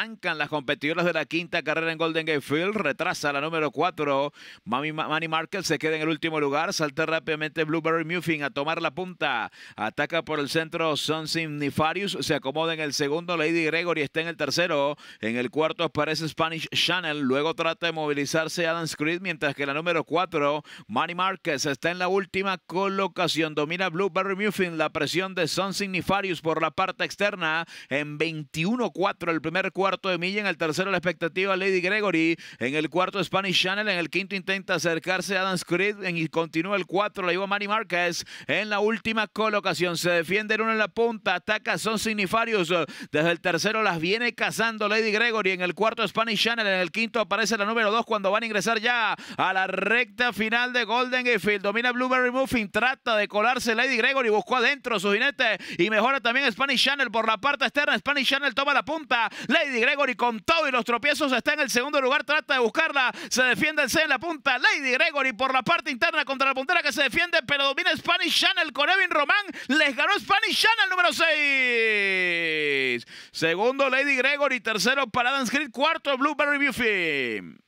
Arrancan las competidoras de la quinta carrera en Golden Gate Field. Retrasa la número 4. Manny, Marquez, se queda en el último lugar. Salta rápidamente Blueberry Muffin a tomar la punta. Ataca por el centro Son Signifarius Se acomoda en el segundo. Lady Gregory está en el tercero. En el cuarto aparece Spanish Channel. Luego trata de movilizarse Adam Screed, Mientras que la número 4, Manny Marquez, está en la última colocación. Domina Blueberry Muffin. La presión de Son Signifarius por la parte externa. En 21-4 el primer cuarto cuarto de milla, en el tercero la expectativa Lady Gregory, en el cuarto Spanish Channel, en el quinto intenta acercarse Adam Creed, en, y continúa el cuatro, la lleva Manny Márquez, en la última colocación, se defiende el uno en la punta, ataca Son Signifarius, eh, desde el tercero las viene cazando Lady Gregory, en el cuarto Spanish Channel, en el quinto aparece la número dos cuando van a ingresar ya a la recta final de Golden Gifield, domina Blueberry Muffin, trata de colarse Lady Gregory, buscó adentro su jinete y mejora también Spanish Channel por la parte externa, Spanish Channel toma la punta, Lady Gregory con todo y los tropiezos está en el segundo lugar. Trata de buscarla. Se defiende el C en la punta. Lady Gregory por la parte interna contra la puntera que se defiende, pero domina Spanish Channel con Evin Román. Les ganó Spanish Channel número 6. Segundo Lady Gregory. Tercero para Dance Cuarto Blueberry Buffy.